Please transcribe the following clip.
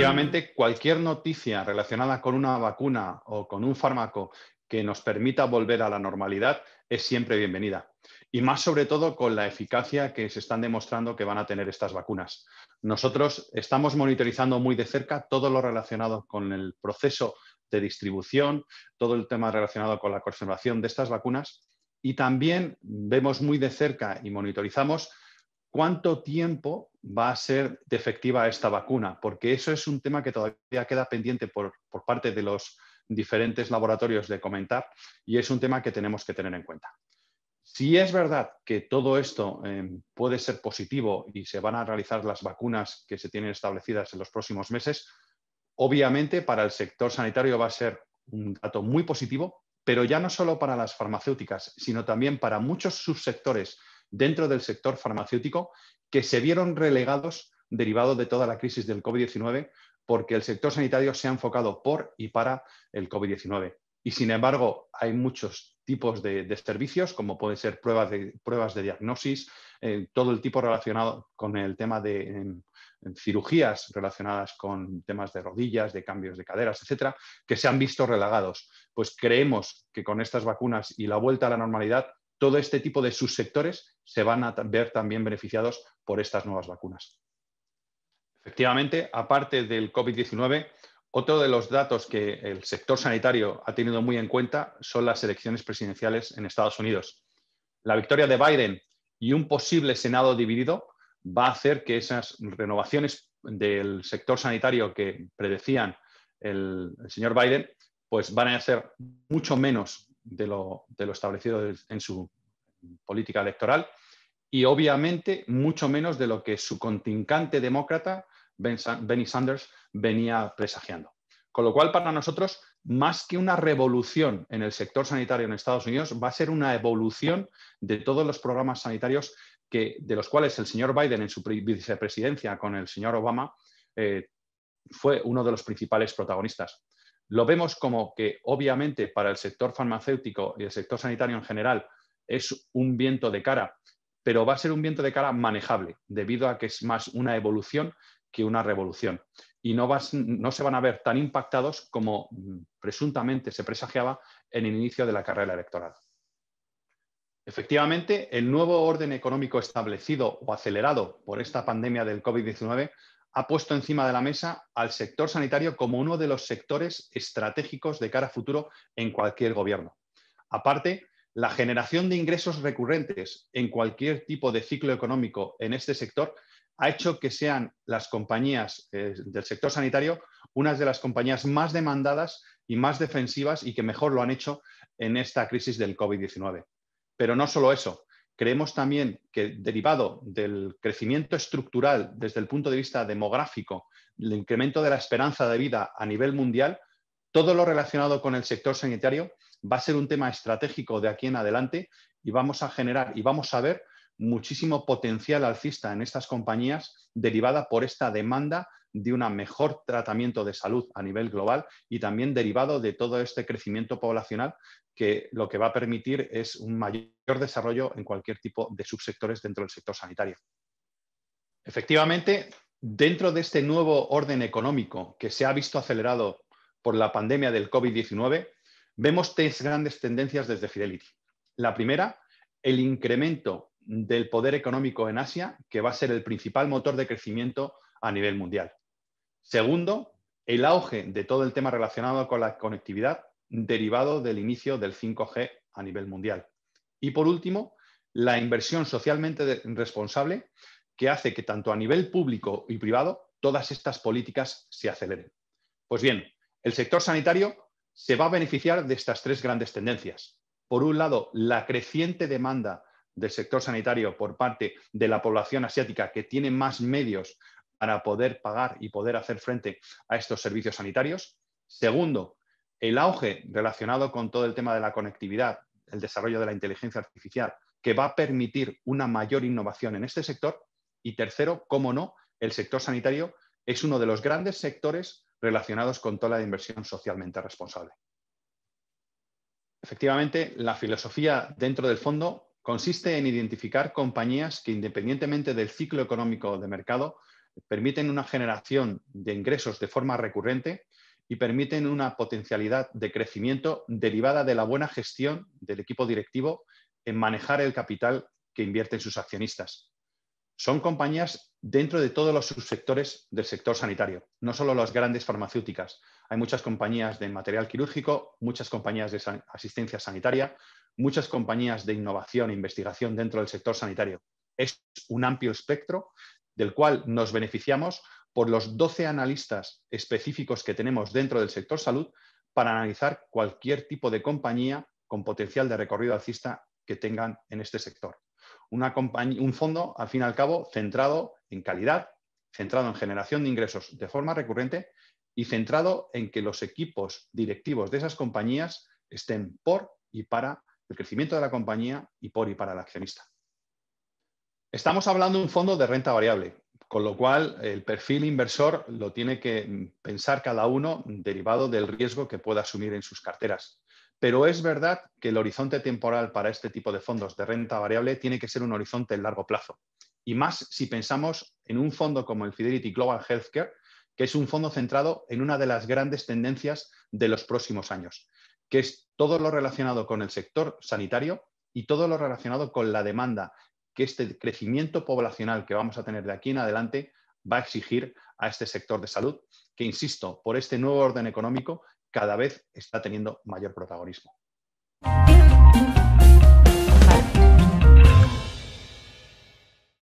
Efectivamente, cualquier noticia relacionada con una vacuna o con un fármaco que nos permita volver a la normalidad es siempre bienvenida. Y más sobre todo con la eficacia que se están demostrando que van a tener estas vacunas. Nosotros estamos monitorizando muy de cerca todo lo relacionado con el proceso de distribución, todo el tema relacionado con la conservación de estas vacunas y también vemos muy de cerca y monitorizamos cuánto tiempo va a ser efectiva esta vacuna, porque eso es un tema que todavía queda pendiente por, parte de los diferentes laboratorios de comentar y es un tema que tenemos que tener en cuenta. Si es verdad que todo esto em, puede ser positivo y se van a realizar las vacunas que se tienen establecidas en los próximos meses, obviamente para el sector sanitario va a ser un dato muy positivo, pero ya no solo para las farmacéuticas, sino también para muchos subsectores dentro del sector farmacéutico que se vieron relegados derivado de toda la crisis del COVID-19 porque el sector sanitario se ha enfocado por y para el COVID-19. Y sin embargo, hay muchos tipos de, servicios, como pueden ser pruebas de, pruebas de diagnosis, eh, todo el tipo relacionado con el tema de cirugías relacionadas con temas de rodillas, de cambios de caderas, etcétera, que se han visto relegados. Pues creemos que con estas vacunas y la vuelta a la normalidad todo este tipo de subsectores se van a ver también beneficiados por estas nuevas vacunas. Efectivamente, aparte del COVID-19, otro de los datos que el sector sanitario ha tenido muy en cuenta son las elecciones presidenciales en Estados Unidos. La victoria de Biden y un posible Senado dividido va a hacer que esas renovaciones del sector sanitario que predecían el, señor Biden, pues van a ser mucho menos de lo, establecido en su política electoral y obviamente mucho menos de lo que su contincante demócrata, Benny Sanders, venía presagiando. Con lo cual, para nosotros, más que una revolución en el sector sanitario en Estados Unidos, va a ser una evolución de todos los programas sanitarios que, de los cuales el señor Biden en su vicepresidencia con el señor Obama eh, fue uno de los principales protagonistas. Lo vemos como que obviamente para el sector farmacéutico y el sector sanitario en general es un viento de cara, pero va a ser un viento de cara manejable, debido a que es más una evolución que una revolución. Y no, no se van a ver tan impactados como mm, presuntamente se presagiaba en el inicio de la carrera electoral. Efectivamente, el nuevo orden económico establecido o acelerado por esta pandemia del COVID-19 ha puesto encima de la mesa al sector sanitario como uno de los sectores estratégicos de cara a futuro en cualquier gobierno. Aparte, la generación de ingresos recurrentes en cualquier tipo de ciclo económico en este sector ha hecho que sean las compañías eh, del sector sanitario unas de las compañías más demandadas y más defensivas y que mejor lo han hecho en esta crisis del COVID-19. Pero no solo eso, Creemos también que derivado del crecimiento estructural desde el punto de vista demográfico, el incremento de la esperanza de vida a nivel mundial, todo lo relacionado con el sector sanitario va a ser un tema estratégico de aquí en adelante y vamos a generar y vamos a ver muchísimo potencial alcista en estas compañías derivada por esta demanda de un mejor tratamiento de salud a nivel global y también derivado de todo este crecimiento poblacional que lo que va a permitir es un mayor desarrollo en cualquier tipo de subsectores dentro del sector sanitario. Efectivamente, dentro de este nuevo orden económico que se ha visto acelerado por la pandemia del COVID-19, vemos tres grandes tendencias desde Fidelity. La primera, el incremento del poder económico en Asia, que va a ser el principal motor de crecimiento a nivel mundial. Segundo, el auge de todo el tema relacionado con la conectividad derivado del inicio del 5G a nivel mundial. Y por último, la inversión socialmente responsable que hace que tanto a nivel público y privado todas estas políticas se aceleren. Pues bien, el sector sanitario se va a beneficiar de estas tres grandes tendencias. Por un lado, la creciente demanda del sector sanitario por parte de la población asiática que tiene más medios para poder pagar y poder hacer frente a estos servicios sanitarios. Segundo, el auge relacionado con todo el tema de la conectividad, el desarrollo de la inteligencia artificial, que va a permitir una mayor innovación en este sector. Y tercero, cómo no, el sector sanitario es uno de los grandes sectores relacionados con toda la inversión socialmente responsable. Efectivamente, la filosofía dentro del fondo consiste en identificar compañías que, independientemente del ciclo económico de mercado, permiten una generación de ingresos de forma recurrente y permiten una potencialidad de crecimiento derivada de la buena gestión del equipo directivo en manejar el capital que invierten sus accionistas. Son compañías dentro de todos los subsectores del sector sanitario, no solo las grandes farmacéuticas. Hay muchas compañías de material quirúrgico, muchas compañías de asistencia sanitaria, muchas compañías de innovación e investigación dentro del sector sanitario. Es un amplio espectro del cual nos beneficiamos por los 12 analistas específicos que tenemos dentro del sector salud para analizar cualquier tipo de compañía con potencial de recorrido alcista que tengan en este sector. Una un fondo, al fin y al cabo, centrado en calidad, centrado en generación de ingresos de forma recurrente y centrado en que los equipos directivos de esas compañías estén por y para el crecimiento de la compañía y por y para el accionista. Estamos hablando de un fondo de renta variable, con lo cual el perfil inversor lo tiene que pensar cada uno derivado del riesgo que pueda asumir en sus carteras. Pero es verdad que el horizonte temporal para este tipo de fondos de renta variable tiene que ser un horizonte en largo plazo. Y más si pensamos en un fondo como el Fidelity Global Healthcare, que es un fondo centrado en una de las grandes tendencias de los próximos años, que es todo lo relacionado con el sector sanitario y todo lo relacionado con la demanda que este crecimiento poblacional que vamos a tener de aquí en adelante va a exigir a este sector de salud, que, insisto, por este nuevo orden económico cada vez está teniendo mayor protagonismo.